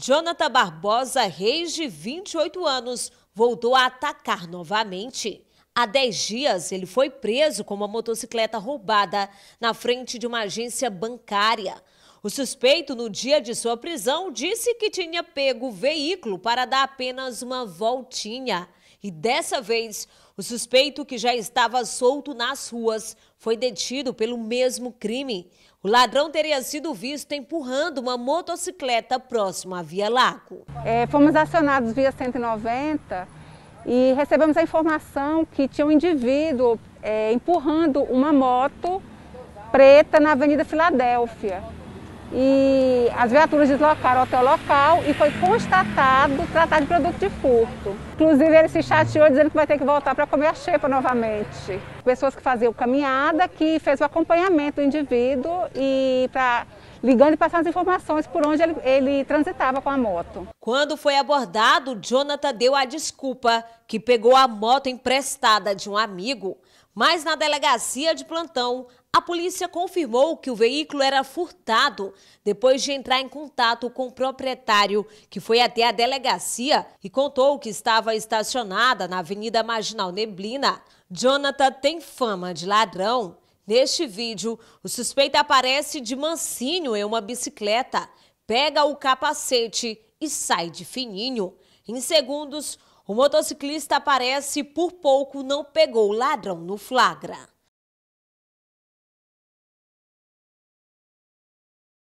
Jonathan Barbosa Reis, de 28 anos, voltou a atacar novamente. Há 10 dias, ele foi preso com uma motocicleta roubada na frente de uma agência bancária. O suspeito, no dia de sua prisão, disse que tinha pego o veículo para dar apenas uma voltinha. E dessa vez, o suspeito que já estava solto nas ruas foi detido pelo mesmo crime. O ladrão teria sido visto empurrando uma motocicleta próxima à Via Lago. É, fomos acionados via 190 e recebemos a informação que tinha um indivíduo é, empurrando uma moto preta na Avenida Filadélfia e as viaturas deslocaram até o local e foi constatado tratar de produto de furto. Inclusive, ele se chateou dizendo que vai ter que voltar para comer a xepa novamente. Pessoas que faziam caminhada, que fez o acompanhamento do indivíduo e para ligando e passando as informações por onde ele, ele transitava com a moto. Quando foi abordado, Jonathan deu a desculpa que pegou a moto emprestada de um amigo. Mas na delegacia de plantão, a polícia confirmou que o veículo era furtado depois de entrar em contato com o proprietário, que foi até a delegacia e contou que estava estacionada na Avenida Marginal Neblina. Jonathan tem fama de ladrão Neste vídeo, o suspeito aparece de mansinho em uma bicicleta, pega o capacete e sai de fininho. Em segundos, o motociclista aparece e por pouco não pegou o ladrão no flagra.